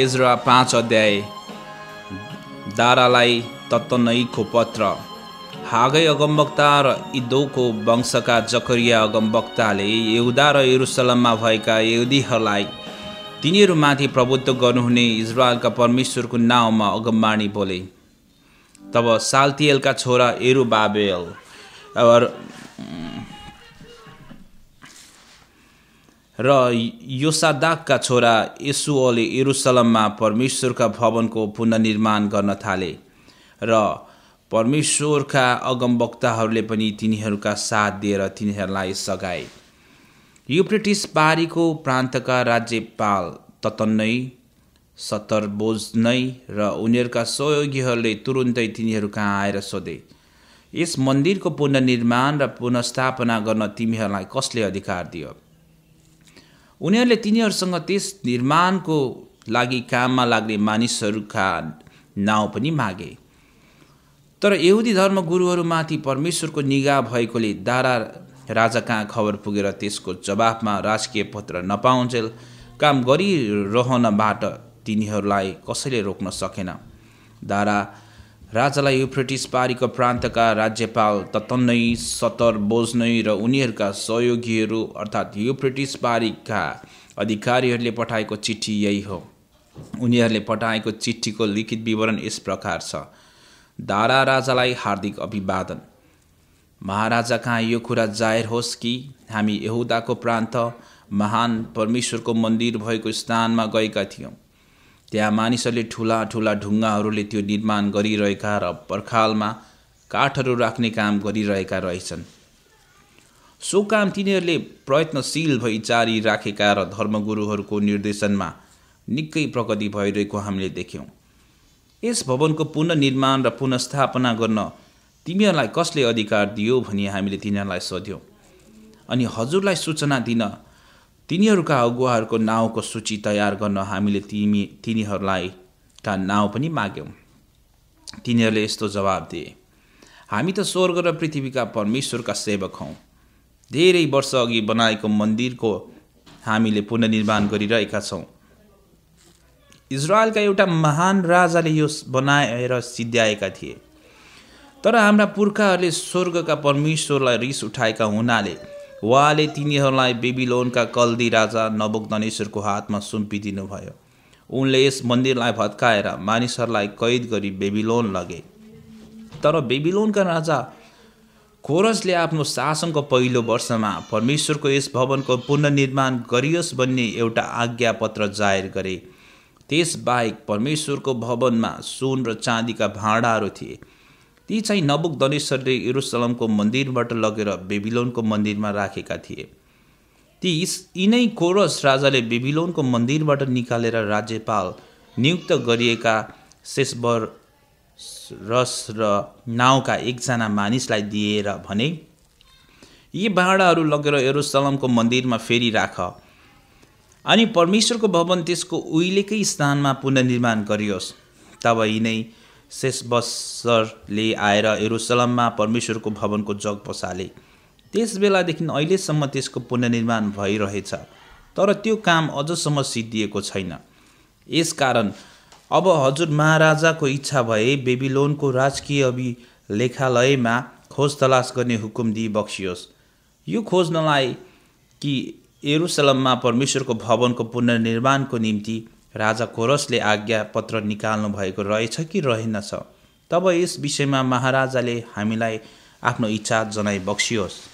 Ezra पाँच अध्याय दारालाई तत्तनईको पत्र हागै अगमवक्ता र इदोको वंशका जकरिया अगमवक्ताले यहुदा र यरुसलममा भएका यहुदीहरूलाई तिनीहरूमाथि प्रभुत्व गर्नुहुने इजरायलका परमेश्वरको नाउँमा अगमवाणी बोले तब सालतिएलका छोरा एरुबाबेल र योसादाकका छोरा यसुअले यरुसलममा परमेश्वरका भवनको पुननिर्माण गर्न थाले र परमेश्वरका अगमवक्ताहरूले पनि तिनीहरूका साथ दिएर तिनीहरूलाई सघाए यो ब्रिटिस पारीको प्रान्तका राज्यपाल ततन्नै बोझ नै र उनीहरूका सहयोगीहरूले तुरुन्तै तिनीहरू कहाँ आएर सोधे यस मन्दिरको पुननिर्माण र पुनस्थापना गर्न तिमीहरूलाई कसले अधिकार दियो उनीहरूले तिनीहरूसँग त्यस निर्माणको लागि काममा लाग्ने मानिसहरूका नाउँ पनि मागे तर यहुदी धर्मगुरुहरूमाथि परमेश्वरको निगाह भएकोले दारा राजा कहाँ खबर पुगेर त्यसको जवाफमा राजकीय पत्र नपाउन्जेल काम गरिरहनबाट तिनीहरूलाई कसैले रोक्न सकेन दारा राजालाई युफ्रेटिस पारीको प्रान्तका राज्यपाल ततन्नै सतर बोज्नै र उनीहरूका सहयोगीहरू अर्थात् युफ्रेटिस पारीका अधिकारीहरूले पठाएको चिठी यही हो उनीहरूले पठाएको चिठीको लिखित विवरण यस प्रकार छ दारा राजालाई हार्दिक अभिवादन महाराजा कहाँ यो कुरा जाहेर होस् कि हामी यहुदाको प्रान्त महान परमेश्वरको मन्दिर भएको स्थानमा गएका थियौँ त्यहाँ मानिसहरूले ठुला ठुला ढुङ्गाहरूले त्यो निर्माण गरिरहेका र पर्खालमा काठहरू राख्ने काम गरिरहेका रहेछन् सो काम तिनीहरूले प्रयत्नशील भई जारी राखेका र धर्मगुरुहरूको निर्देशनमा निकै प्रगति भइरहेको हामीले देख्यौँ यस भवनको पुननिर्माण र पुनस्थापना गर्न तिमीहरूलाई कसले अधिकार दियो भनी हामीले तिनीहरूलाई सोध्यौँ अनि हजुरलाई सूचना दिन तिनीहरूका अगुवाहरूको नाउँको सूची तयार गर्न हामीले तिमी तिनीहरूलाई का नाउँ पनि माग्यौँ तिनीहरूले यस्तो जवाब दिए हामी त स्वर्ग र पृथ्वीका परमेश्वरका सेवक हौँ धेरै वर्ष अघि बनाएको मन्दिरको हामीले पुनर्निर्माण गरिरहेका छौँ इजरायलका एउटा महान राजाले यो बनाएर सिद्ध्याएका थिए तर हाम्रा पुर्खाहरूले स्वर्गका परमेश्वरलाई रिस उठाएका हुनाले उहाँले तिनीहरूलाई बेबिलोनका कल्दी राजा नबोक्दनेश्वरको हातमा सुम्पिदिनुभयो उनले यस मन्दिरलाई भत्काएर मानिसहरूलाई कैद गरी बेबिलोन लगे तर बेबिलोनका राजा कोरसले आफ्नो शासनको पहिलो वर्षमा परमेश्वरको यस भवनको पुनर्निर्माण गरियोस् भन्ने एउटा आज्ञापत्र जाहेर गरे त्यसबाहेक परमेश्वरको भवनमा सुन र चाँदीका भाँडाहरू थिए ती चाहिँ नबुक दनेश्वरले युरुसलमको मन्दिरबाट लगेर बेबिलोनको मन्दिरमा राखेका थिए ती यिनै कोरस राजाले बेबिलोनको मन्दिरबाट निकालेर राज्यपाल नियुक्त गरिएका शेषवर रस र नाउँका एकजना मानिसलाई दिएर भने यी भाँडाहरू लगेर यरुसलमको मन्दिरमा फेरि राख अनि परमेश्वरको भवन त्यसको उहिलेकै स्थानमा पुननिर्माण गरियोस् तब यिनै शेष बसरले आएर एरुसलममा परमेश्वरको भवनको जग पसाले त्यस बेलादेखि अहिलेसम्म त्यसको पुनर्निर्माण भइरहेछ तर त्यो काम अझसम्म सिद्धिएको छैन यसकारण अब हजुर महाराजाको इच्छा भए बेबिलोनको राजकीय अभिलेखालयमा खोज तलास गर्ने हुकुम दिइ बक्सियोस् यो खोज्नलाई कि एरुसलममा परमेश्वरको भवनको पुनर्निर्माणको निम्ति राजा कोरसले आज्ञापत्र निकाल्नु भएको रहेछ कि रहेनछ तब यस विषयमा महाराजाले हामीलाई आफ्नो इच्छा जनाइ बक्सियोस्